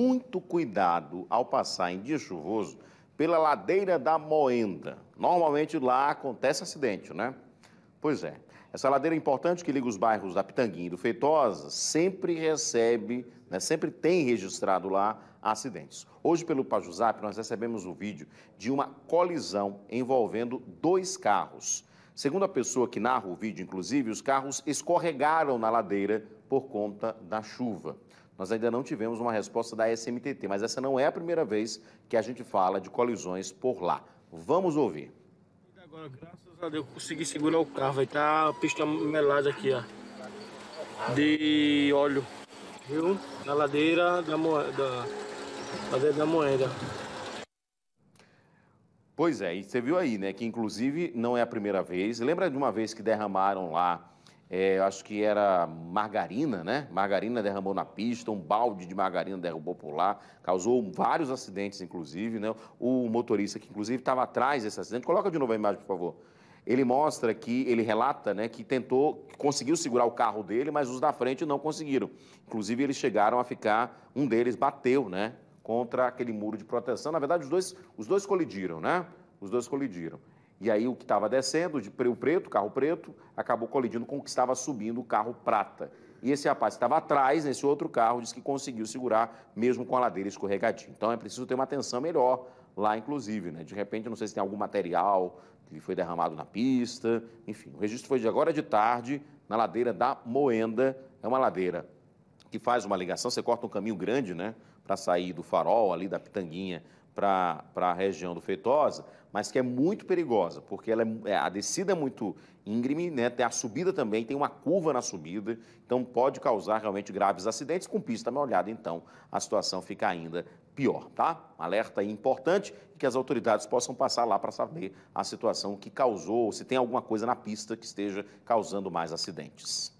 muito cuidado ao passar em dia chuvoso pela ladeira da Moenda. Normalmente lá acontece acidente, né? Pois é. Essa ladeira importante que liga os bairros da Pitanguinha e do Feitosa sempre recebe, né, sempre tem registrado lá acidentes. Hoje, pelo Pajuzap, nós recebemos um vídeo de uma colisão envolvendo dois carros. Segundo a pessoa que narra o vídeo, inclusive, os carros escorregaram na ladeira por conta da chuva nós ainda não tivemos uma resposta da SMTT, mas essa não é a primeira vez que a gente fala de colisões por lá. Vamos ouvir. Agora, graças a Deus, consegui segurar o carro. Vai estar tá a pista melada aqui, ó. De óleo, viu? Na ladeira da moeda. Ladeira da moeda. Pois é, e você viu aí, né? Que inclusive não é a primeira vez. Lembra de uma vez que derramaram lá é, acho que era margarina, né? Margarina derramou na pista, um balde de margarina derrubou por lá, causou vários acidentes, inclusive, né? O motorista, que inclusive estava atrás desse acidente, coloca de novo a imagem, por favor. Ele mostra que, ele relata, né, que tentou, conseguiu segurar o carro dele, mas os da frente não conseguiram. Inclusive, eles chegaram a ficar, um deles bateu, né, contra aquele muro de proteção. Na verdade, os dois, os dois colidiram, né? Os dois colidiram. E aí o que estava descendo, o preto, carro preto, acabou colidindo com o que estava subindo, o carro prata. E esse rapaz que estava atrás, nesse outro carro, disse que conseguiu segurar, mesmo com a ladeira escorregadinha. Então é preciso ter uma atenção melhor lá, inclusive, né? De repente, não sei se tem algum material que foi derramado na pista, enfim. O registro foi de agora de tarde, na ladeira da Moenda. É uma ladeira que faz uma ligação, você corta um caminho grande, né? Para sair do farol ali da Pitanguinha para a região do Feitosa, mas que é muito perigosa, porque ela é, é, a descida é muito íngreme, né? Tem a subida também, tem uma curva na subida, então pode causar realmente graves acidentes. Com pista mal olhada, então, a situação fica ainda pior, tá? Um alerta importante que as autoridades possam passar lá para saber a situação que causou, se tem alguma coisa na pista que esteja causando mais acidentes.